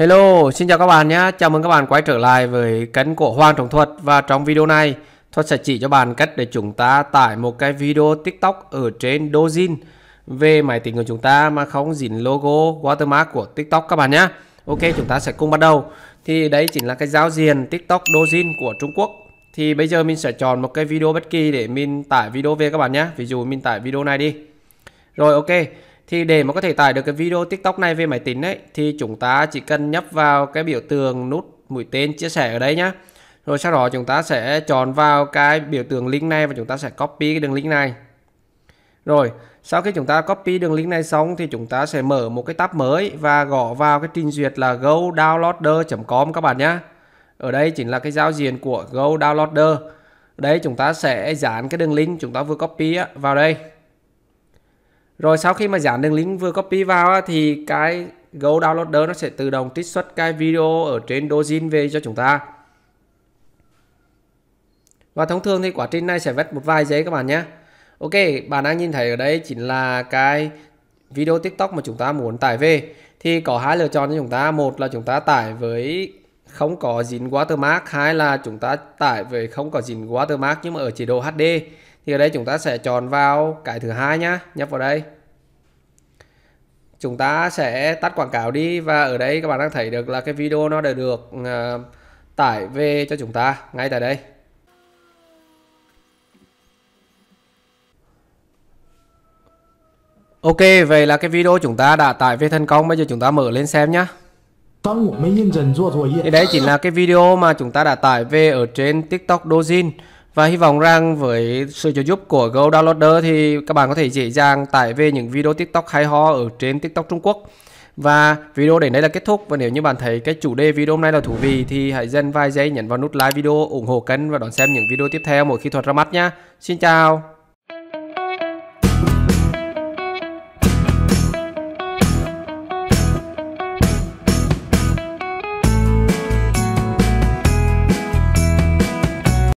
Hello, xin chào các bạn nhé. Chào mừng các bạn quay trở lại với kênh của Hoàng Trọng Thuật và trong video này Thuật sẽ chỉ cho bạn cách để chúng ta tải một cái video TikTok ở trên Dojin về máy tính của chúng ta mà không dính logo watermark của TikTok các bạn nhé. Ok, chúng ta sẽ cùng bắt đầu. Thì đấy chính là cái giao diện TikTok Dojin của Trung Quốc. Thì bây giờ mình sẽ chọn một cái video bất kỳ để mình tải video về các bạn nhé. Ví dụ mình tải video này đi. Rồi ok thì để mà có thể tải được cái video tiktok này về máy tính ấy thì chúng ta chỉ cần nhấp vào cái biểu tượng nút mũi tên chia sẻ ở đây nhá rồi sau đó chúng ta sẽ chọn vào cái biểu tượng link này và chúng ta sẽ copy cái đường link này rồi sau khi chúng ta copy đường link này xong thì chúng ta sẽ mở một cái tab mới và gõ vào cái trình duyệt là go downloader com các bạn nhá ở đây chính là cái giao diện của go downloader đấy chúng ta sẽ dán cái đường link chúng ta vừa copy vào đây rồi sau khi mà dán đường link vừa copy vào thì cái Go Downloader nó sẽ tự động trích xuất cái video ở trên Dojin về cho chúng ta và thông thường thì quá trình này sẽ vét một vài giấy các bạn nhé Ok bạn đang nhìn thấy ở đây chính là cái video TikTok mà chúng ta muốn tải về thì có hai lựa chọn cho chúng ta một là chúng ta tải với không có dính watermark hai là chúng ta tải về không có dính watermark nhưng mà ở chế độ HD thì ở đây chúng ta sẽ chọn vào cái thứ hai nhá nhấp vào đây chúng ta sẽ tắt quảng cáo đi và ở đây các bạn đang thấy được là cái video nó đã được uh, tải về cho chúng ta ngay tại đây Ok, vậy là cái video chúng ta đã tải về thành công, bây giờ chúng ta mở lên xem nhá Thì đấy chính là cái video mà chúng ta đã tải về ở trên TikTok Dojin. Và hy vọng rằng với sự trợ giúp của Go Downloader thì các bạn có thể dễ dàng tải về những video TikTok hay ho ở trên TikTok Trung Quốc. Và video đến đây là kết thúc và nếu như bạn thấy cái chủ đề video hôm nay là thú vị thì hãy dành vài giây nhấn vào nút like video ủng hộ kênh và đón xem những video tiếp theo mỗi khi thuật ra mắt nhé. Xin chào!